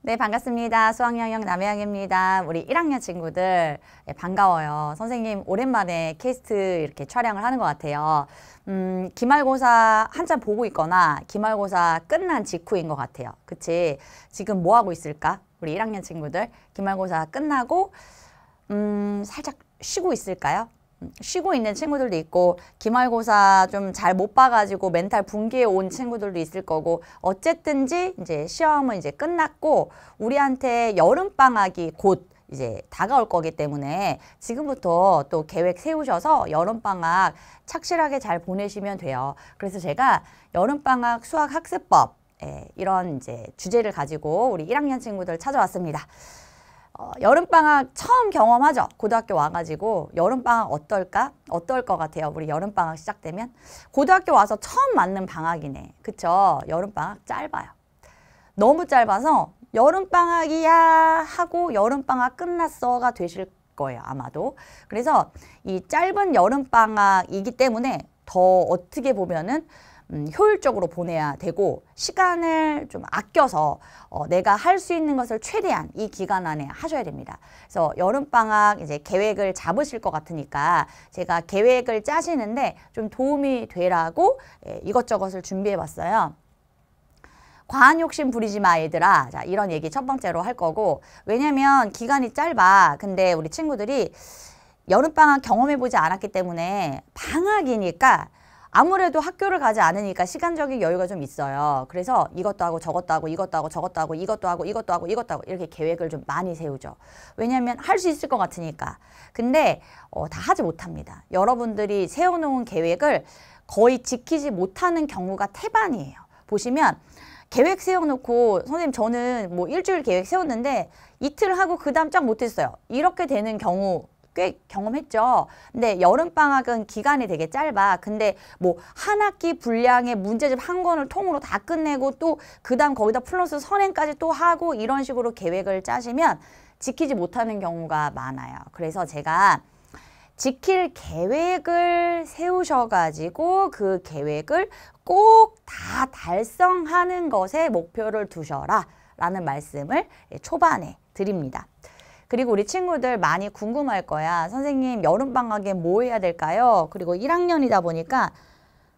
네, 반갑습니다. 수학영역 남해양입니다. 우리 1학년 친구들 네, 반가워요. 선생님 오랜만에 캐스트 이렇게 촬영을 하는 것 같아요. 음, 기말고사 한참 보고 있거나 기말고사 끝난 직후인 것 같아요. 그치? 지금 뭐 하고 있을까? 우리 1학년 친구들 기말고사 끝나고 음, 살짝 쉬고 있을까요? 쉬고 있는 친구들도 있고 기말고사 좀 잘 못 봐가지고 멘탈 붕괴에 온 친구들도 있을 거고 어쨌든지 이제 시험은 이제 끝났고 우리한테 여름방학이 곧 이제 다가올 거기 때문에 지금부터 또 계획 세우셔서 여름방학 착실하게 잘 보내시면 돼요. 그래서 제가 여름방학 수학학습법 예, 이런 이제 주제를 가지고 우리 1학년 친구들 찾아왔습니다. 어, 여름방학 처음 경험하죠. 고등학교 와가지고 여름방학 어떨까? 어떨 것 같아요. 우리 여름방학 시작되면. 고등학교 와서 처음 맞는 방학이네. 그쵸? 여름방학 짧아요. 너무 짧아서 여름방학이야 하고 여름방학 끝났어가 되실 거예요. 아마도. 그래서 이 짧은 여름방학이기 때문에 더 어떻게 보면은 음, 효율적으로 보내야 되고 시간을 좀 아껴서 어, 내가 할 수 있는 것을 최대한 이 기간 안에 하셔야 됩니다. 그래서 여름방학 이제 계획을 잡으실 것 같으니까 제가 계획을 짜시는데 좀 도움이 되라고 예, 이것저것을 준비해봤어요. 과한 욕심 부리지 마 얘들아 자 이런 얘기 첫 번째로 할 거고 왜냐면 기간이 짧아 근데 우리 친구들이 여름방학 경험해보지 않았기 때문에 방학이니까 아무래도 학교를 가지 않으니까 시간적인 여유가 좀 있어요. 그래서 이것도 하고 저것도 하고 이것도 하고 저것도 하고 이것도 하고 이것도 하고 이것도 하고 이렇게 계획을 좀 많이 세우죠. 왜냐하면 할 수 있을 것 같으니까. 근데 어, 다 하지 못합니다. 여러분들이 세워놓은 계획을 거의 지키지 못하는 경우가 태반이에요. 보시면 계획 세워놓고 선생님 저는 뭐 일주일 계획 세웠는데 이틀 하고 그 다음 짝 못했어요. 이렇게 되는 경우 꽤 경험했죠. 근데 여름방학은 기간이 되게 짧아. 근데 뭐 한 학기 분량의 문제집 한 권을 통으로 다 끝내고 또 그 다음 거기다 플러스 선행까지 또 하고 이런 식으로 계획을 짜시면 지키지 못하는 경우가 많아요. 그래서 제가 지킬 계획을 세우셔가지고 그 계획을 꼭 다 달성하는 것에 목표를 두셔라 라는 말씀을 초반에 드립니다. 그리고 우리 친구들 많이 궁금할 거야. 선생님 여름방학에 뭐 해야 될까요? 그리고 1학년이다 보니까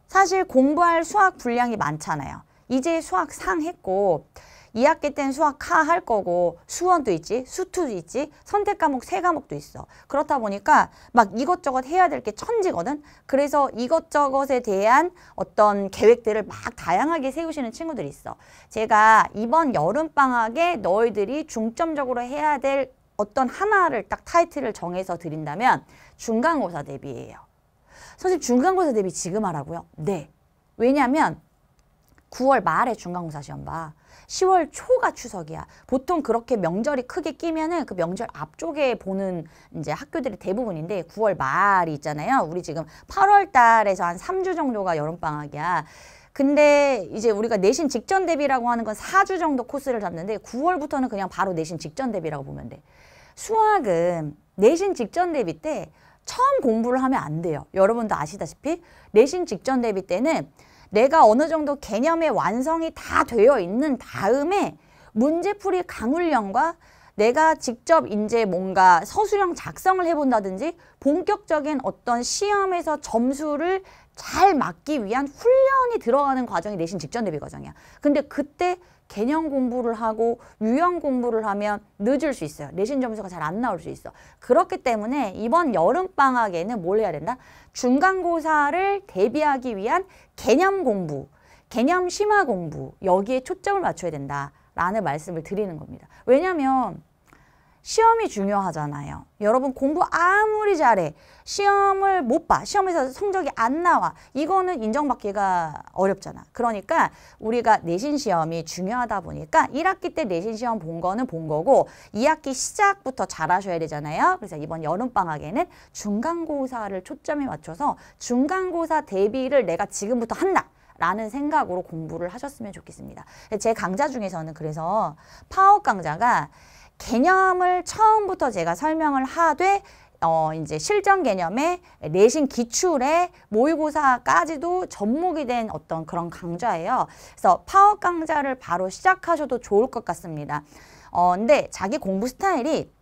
사실 공부할 수학 분량이 많잖아요. 이제 수학 상 했고 2학기 때는 수학 하 할 거고 수원도 있지 수투도 있지 선택 과목 세 과목도 있어 그렇다 보니까 막 이것저것 해야 될 게 천지거든 그래서 이것저것에 대한 어떤 계획들을 막 다양하게 세우시는 친구들이 있어 제가 이번 여름방학에 너희들이 중점적으로 해야 될 어떤 하나를 딱 타이틀을 정해서 드린다면 중간고사 대비예요. 선생님 중간고사 대비 지금 하라고요? 네. 왜냐하면 9월 말에 중간고사 시험 봐. 10월 초가 추석이야. 보통 그렇게 명절이 크게 끼면은 그 명절 앞쪽에 보는 이제 학교들이 대부분인데 9월 말이 있잖아요. 우리 지금 8월 달에서 한 3주 정도가 여름방학이야. 근데 이제 우리가 내신 직전 대비라고 하는 건 4주 정도 코스를 잡는데 9월부터는 그냥 바로 내신 직전 대비라고 보면 돼. 수학은 내신 직전 대비 때 처음 공부를 하면 안 돼요. 여러분도 아시다시피 내신 직전 대비 때는 내가 어느 정도 개념의 완성이 다 되어 있는 다음에 문제풀이 강훈련과 내가 직접 이제 뭔가 서술형 작성을 해본다든지 본격적인 어떤 시험에서 점수를 잘 맞기 위한 훈련이 들어가는 과정이 내신 직전 대비 과정이야. 근데 그때 개념 공부를 하고 유형 공부를 하면 늦을 수 있어요. 내신 점수가 잘 안 나올 수 있어. 그렇기 때문에 이번 여름방학에는 뭘 해야 된다? 중간고사를 대비하기 위한 개념 공부, 개념 심화 공부 여기에 초점을 맞춰야 된다라는 말씀을 드리는 겁니다. 왜냐하면 시험이 중요하잖아요. 여러분 공부 아무리 잘해 시험을 못 봐. 시험에서 성적이 안 나와. 이거는 인정받기가 어렵잖아. 그러니까 우리가 내신 시험이 중요하다 보니까 1학기 때 내신 시험 본 거는 본 거고 2학기 시작부터 잘하셔야 되잖아요. 그래서 이번 여름방학에는 중간고사를 초점에 맞춰서 중간고사 대비를 내가 지금부터 한다. 라는 생각으로 공부를 하셨으면 좋겠습니다. 제 강좌 중에서는 그래서 파워 강좌가 개념을 처음부터 제가 설명을 하되 어, 이제 실전 개념에 내신 기출에 모의고사까지도 접목이 된 어떤 그런 강좌예요. 그래서 파워 강좌를 바로 시작하셔도 좋을 것 같습니다. 어, 근데 자기 공부 스타일이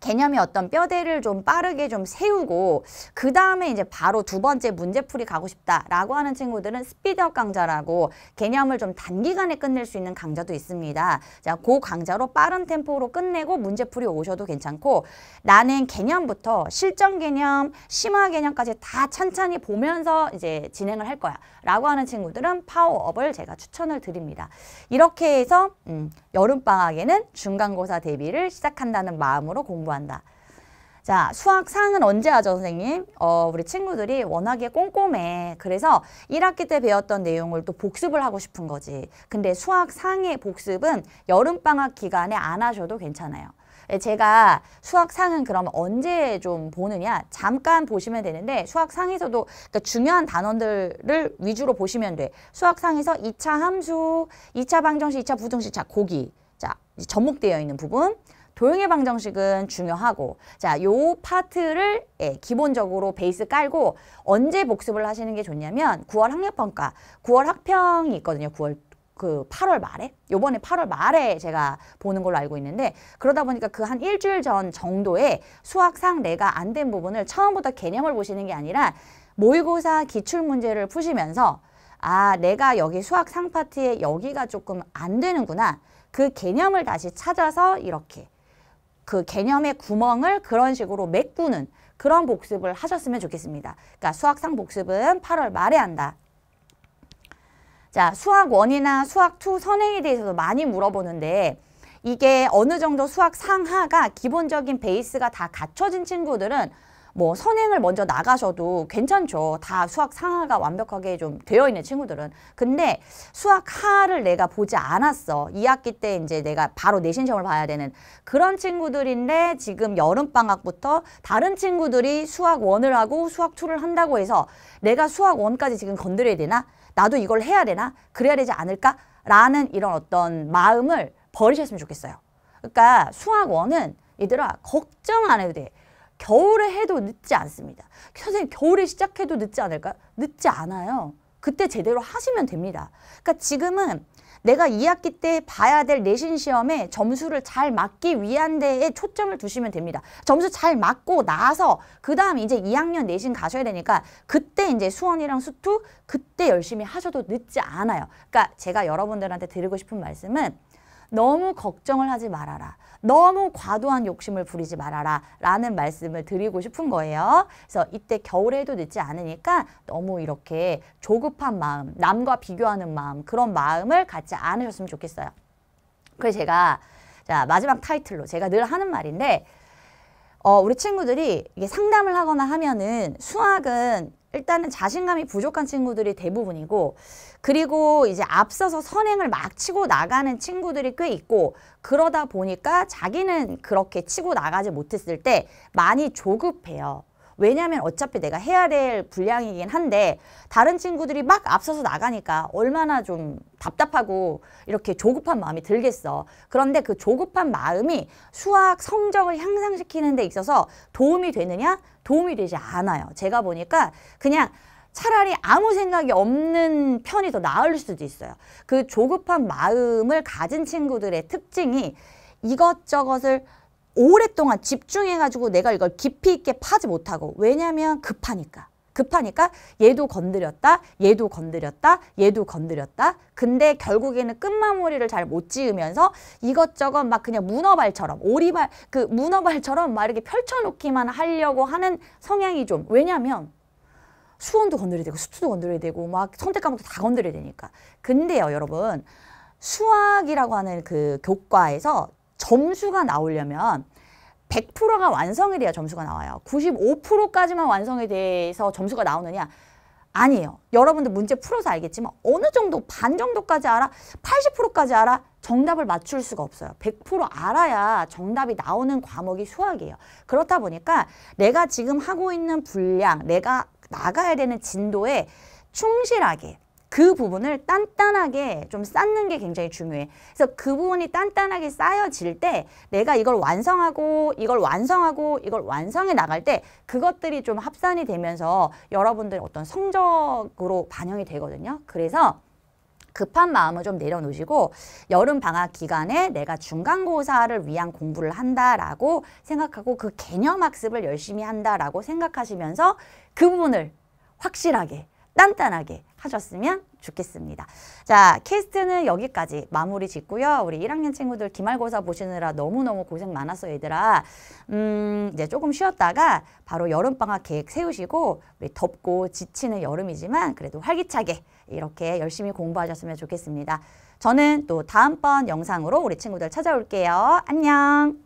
개념이 어떤 뼈대를 좀 빠르게 좀 세우고 그 다음에 이제 바로 두 번째 문제풀이 가고 싶다라고 하는 친구들은 스피드업 강좌라고 개념을 좀 단기간에 끝낼 수 있는 강좌도 있습니다. 자, 그 강좌로 빠른 템포로 끝내고 문제풀이 오셔도 괜찮고 나는 개념부터 실전 개념, 심화 개념까지 다 천천히 보면서 이제 진행을 할 거야 라고 하는 친구들은 파워업을 제가 추천을 드립니다. 이렇게 해서 음, 여름방학에는 중간고사 대비를 시작한다는 마음으로 공부한다. 자, 수학 상은 언제 하죠, 선생님? 어, 우리 친구들이 워낙에 꼼꼼해. 그래서 1학기 때 배웠던 내용을 또 복습을 하고 싶은 거지. 근데 수학 상의 복습은 여름방학 기간에 안 하셔도 괜찮아요. 예, 제가 수학상은 그럼 언제 좀 보느냐 잠깐 보시면 되는데 수학상에서도 그러니까 중요한 단원들을 위주로 보시면 돼. 수학상에서 이차 함수, 이차 방정식, 이차 부정식자 고기 자 접목되어 있는 부분 도형의 방정식은 중요하고 자 요 파트를 예, 기본적으로 베이스 깔고 언제 복습을 하시는 게 좋냐면 9월 학력평가 9월 학평이 있거든요 9월 그 8월 말에 요번에 8월 말에 제가 보는 걸로 알고 있는데 그러다 보니까 그 한 일주일 전 정도에 수학상 내가 안 된 부분을 처음부터 개념을 보시는 게 아니라 모의고사 기출 문제를 푸시면서 아 내가 여기 수학 상파트에 여기가 조금 안 되는구나 그 개념을 다시 찾아서 이렇게 그 개념의 구멍을 그런 식으로 메꾸는 그런 복습을 하셨으면 좋겠습니다. 그러니까 수학상 복습은 8월 말에 한다. 자, 수학 원이나 수학 투 선행에 대해서도 많이 물어보는데 이게 어느 정도 수학 상하가 기본적인 베이스가 다 갖춰진 친구들은 뭐 선행을 먼저 나가셔도 괜찮죠. 다 수학 상하가 완벽하게 좀 되어 있는 친구들은. 근데 수학 하를 내가 보지 않았어. 2학기 때 이제 내가 바로 내신 시험을 봐야 되는 그런 친구들인데 지금 여름방학부터 다른 친구들이 수학 원을 하고 수학 투를 한다고 해서 내가 수학 원까지 지금 건드려야 되나? 나도 이걸 해야 되나? 그래야 되지 않을까? 라는 이런 어떤 마음을 버리셨으면 좋겠어요. 그러니까 수학원은 얘들아 걱정 안 해도 돼. 겨울에 해도 늦지 않습니다. 선생님 겨울에 시작해도 늦지 않을까 늦지 않아요. 그때 제대로 하시면 됩니다. 그러니까 지금은 내가 2학기 때 봐야 될 내신 시험에 점수를 잘 맞기 위한 데에 초점을 두시면 됩니다. 점수 잘 맞고 나서 그 다음 이제 2학년 내신 가셔야 되니까 그때 이제 수원이랑 수투 그때 열심히 하셔도 늦지 않아요. 그러니까 제가 여러분들한테 드리고 싶은 말씀은 너무 걱정을 하지 말아라. 너무 과도한 욕심을 부리지 말아라 라는 말씀을 드리고 싶은 거예요. 그래서 이때 겨울에도 늦지 않으니까 너무 이렇게 조급한 마음, 남과 비교하는 마음, 그런 마음을 갖지 않으셨으면 좋겠어요. 그래서 제가 자 마지막 타이틀로 제가 늘 하는 말인데 어, 우리 친구들이 이게 상담을 하거나 하면은 수학은 일단은 자신감이 부족한 친구들이 대부분이고 그리고 이제 앞서서 선행을 막 치고 나가는 친구들이 꽤 있고 그러다 보니까 자기는 그렇게 치고 나가지 못했을 때 많이 조급해요. 왜냐하면 어차피 내가 해야 될 분량이긴 한데 다른 친구들이 막 앞서서 나가니까 얼마나 좀 답답하고 이렇게 조급한 마음이 들겠어. 그런데 그 조급한 마음이 수학 성적을 향상시키는 데 있어서 도움이 되느냐? 도움이 되지 않아요. 제가 보니까 그냥 차라리 아무 생각이 없는 편이 더 나을 수도 있어요. 그 조급한 마음을 가진 친구들의 특징이 이것저것을 오랫동안 집중해가지고 내가 이걸 깊이 있게 파지 못하고 왜냐하면 급하니까 급하니까 얘도 건드렸다 얘도 건드렸다 얘도 건드렸다 근데 결국에는 끝마무리를 잘 못 지으면서 이것저것 막 그냥 문어발처럼 오리발 그 문어발처럼 막 이렇게 펼쳐놓기만 하려고 하는 성향이 좀 왜냐하면 수원도 건드려야 되고 수투도 건드려야 되고 막 선택 과목도 다 건드려야 되니까 근데요 여러분 수학이라고 하는 그 교과에서 점수가 나오려면 100%가 완성이 돼야 점수가 나와요. 95%까지만 완성이 돼서 점수가 나오느냐? 아니에요. 여러분들 문제 풀어서 알겠지만 어느 정도 반 정도까지 알아 80%까지 알아 정답을 맞출 수가 없어요. 100% 알아야 정답이 나오는 과목이 수학이에요. 그렇다 보니까 내가 지금 하고 있는 분량 내가 나가야 되는 진도에 충실하게 그 부분을 단단하게 좀 쌓는 게 굉장히 중요해. 그래서 그 부분이 단단하게 쌓여질 때 내가 이걸 완성하고 이걸 완성하고 이걸 완성해 나갈 때 그것들이 좀 합산이 되면서 여러분들의 어떤 성적으로 반영이 되거든요. 그래서 급한 마음을 좀 내려놓으시고 여름 방학 기간에 내가 중간고사를 위한 공부를 한다라고 생각하고 그 개념 학습을 열심히 한다라고 생각하시면서 그 부분을 확실하게 단단하게 하셨으면 좋겠습니다. 자, 캐스트는 여기까지 마무리 짓고요. 우리 1학년 친구들 기말고사 보시느라 너무너무 고생 많았어, 얘들아. 음, 이제 조금 쉬었다가 바로 여름방학 계획 세우시고 우리 덥고 지치는 여름이지만 그래도 활기차게 이렇게 열심히 공부하셨으면 좋겠습니다. 저는 또 다음번 영상으로 우리 친구들 찾아올게요. 안녕!